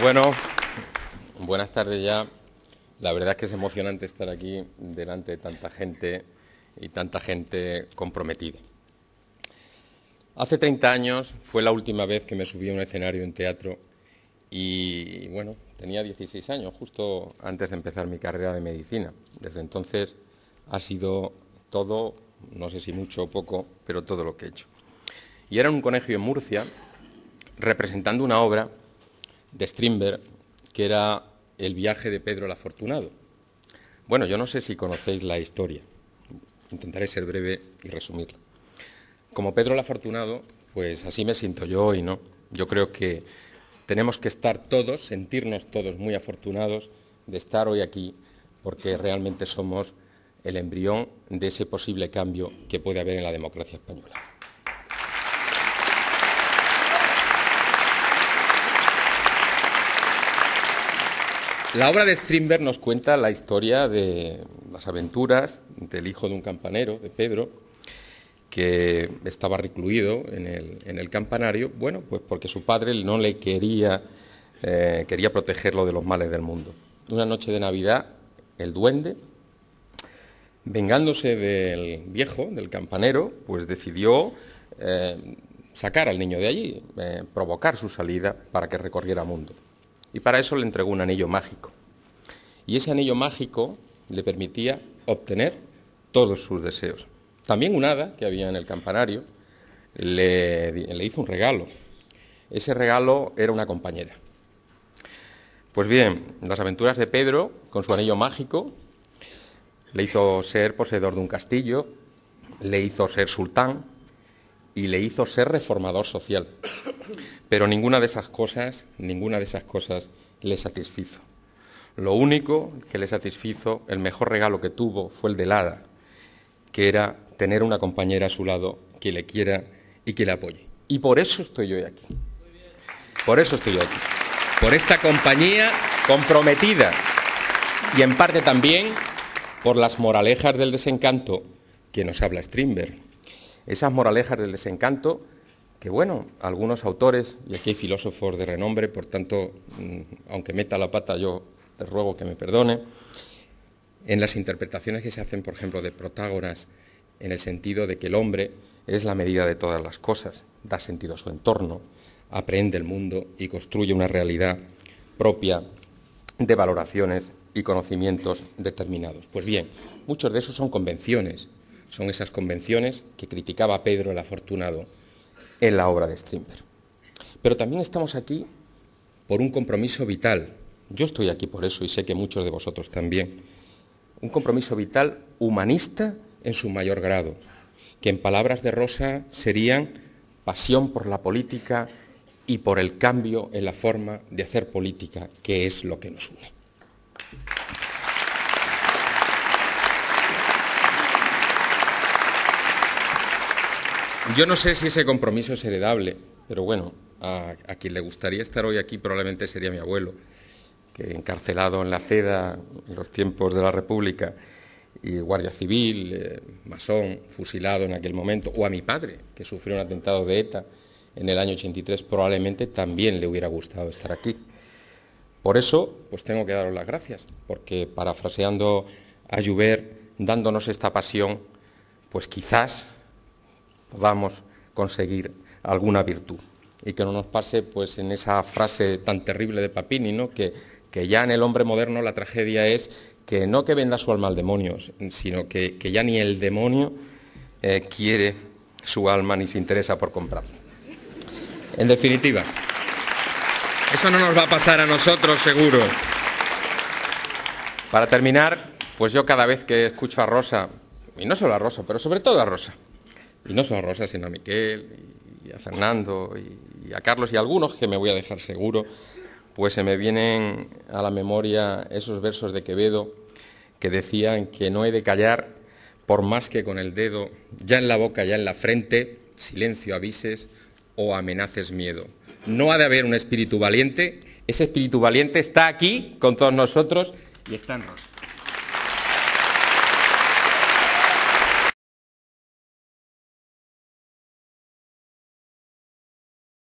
Bueno, buenas tardes ya. La verdad es que es emocionante estar aquí delante de tanta gente y tanta gente comprometida. Hace 30 años fue la última vez que me subí a un escenario en teatro y bueno, tenía 16 años, justo antes de empezar mi carrera de medicina. Desde entonces ha sido todo, no sé si mucho o poco, pero todo lo que he hecho. Y era en un colegio en Murcia, representando una obra de Strindberg, que era El viaje de Pedro el Afortunado. Bueno, yo no sé si conocéis la historia. Intentaré ser breve y resumirla. Como Pedro el Afortunado, pues así me siento yo hoy, ¿no? Yo creo que tenemos que estar todos, sentirnos todos muy afortunados de estar hoy aquí, porque realmente somos el embrión de ese posible cambio que puede haber en la democracia española. La obra de Strindberg nos cuenta la historia de las aventuras del hijo de un campanero, de Pedro, que estaba recluido en el, campanario, bueno, pues porque su padre no le quería, eh, quería protegerlo de los males del mundo. Una noche de Navidad, el duende, vengándose del viejo, del campanero, pues decidió eh, sacar al niño de allí, eh, provocar su salida para que recorriera mundo y para eso le entregó un anillo mágico. Y ese anillo mágico le permitía obtener todos sus deseos. También un hada que había en el campanario le, le hizo un regalo. Ese regalo era una compañera. Pues bien, las aventuras de Pedro, con su anillo mágico, le hizo ser poseedor de un castillo, le hizo ser sultán y le hizo ser reformador social. Pero ninguna de esas cosas, ninguna de esas cosas le satisfizo. Lo único que le satisfizo, el mejor regalo que tuvo fue el de Lada, que era tener una compañera a su lado que le quiera y que le apoye. Y por eso estoy hoy aquí. Por eso estoy yo aquí. Por esta compañía comprometida y en parte también por las moralejas del desencanto que nos habla Strindberg. Esas moralejas del desencanto que bueno, algunos autores, y aquí hay filósofos de renombre, por tanto, mm, aunque meta la pata, yo les ruego que me perdone, en las interpretaciones que se hacen, por ejemplo, de Protágoras, en el sentido de que el hombre es la medida de todas las cosas, da sentido a su entorno, aprende el mundo y construye una realidad propia de valoraciones y conocimientos determinados. Pues bien, muchos de esos son convenciones, son esas convenciones que criticaba Pedro el Afortunado en la obra de Strindberg. Pero también estamos aquí por un compromiso vital. Yo estoy aquí por eso y sé que muchos de vosotros también. Un compromiso vital humanista en su mayor grado, que en palabras de Rosa serían pasión por la política y por el cambio en la forma de hacer política, que es lo que nos une. Yo no sé si ese compromiso es heredable, pero bueno, a, quien le gustaría estar hoy aquí probablemente sería mi abuelo, que encarcelado en la seda en los tiempos de la República y guardia civil, eh, masón, fusilado en aquel momento, o a mi padre, que sufrió un atentado de ETA en el año 83, probablemente también le hubiera gustado estar aquí. Por eso, pues tengo que daros las gracias, porque parafraseando a Joubert, dándonos esta pasión, pues quizás vamos a conseguir alguna virtud. Y que no nos pase pues en esa frase tan terrible de Papini, ¿no? que, que ya en el hombre moderno la tragedia es que no que venda su alma al demonio, sino que, ya ni el demonio eh, quiere su alma ni se interesa por comprarla. En definitiva, eso no nos va a pasar a nosotros seguro. Para terminar, pues yo cada vez que escucho a Rosa, y no solo a Rosa, pero sobre todo a Rosa, y no son Rosa, sino a Miquel, y a Fernando, y, a Carlos, y a algunos que me voy a dejar seguro, pues se me vienen a la memoria esos versos de Quevedo que decían que no he de callar por más que con el dedo, ya en la boca, ya en la frente, silencio avises o amenaces miedo. No ha de haber un espíritu valiente, ese espíritu valiente está aquí con todos nosotros y está en Rosa.